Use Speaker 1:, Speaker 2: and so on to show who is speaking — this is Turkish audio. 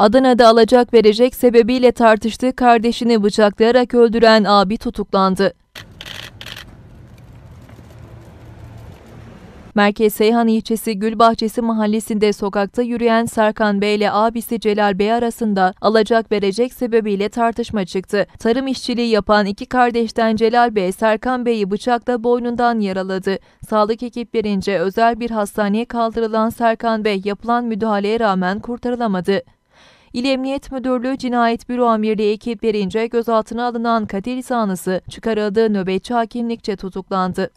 Speaker 1: Adana'da alacak verecek sebebiyle tartıştığı kardeşini bıçaklayarak öldüren abi tutuklandı. Merkez Seyhan ilçesi Gülbahçesi mahallesinde sokakta yürüyen Serkan Bey ile abisi Celal Bey arasında alacak verecek sebebiyle tartışma çıktı. Tarım işçiliği yapan iki kardeşten Celal Bey Serkan Bey'i bıçakla boynundan yaraladı. Sağlık ekiplerince özel bir hastaneye kaldırılan Serkan Bey yapılan müdahaleye rağmen kurtarılamadı. İl Emniyet Müdürlüğü Cinayet Büro Amirliği ekiplerince gözaltına alınan Kadir zanlısı çıkarıldığı nöbetçi hakimlikçe tutuklandı.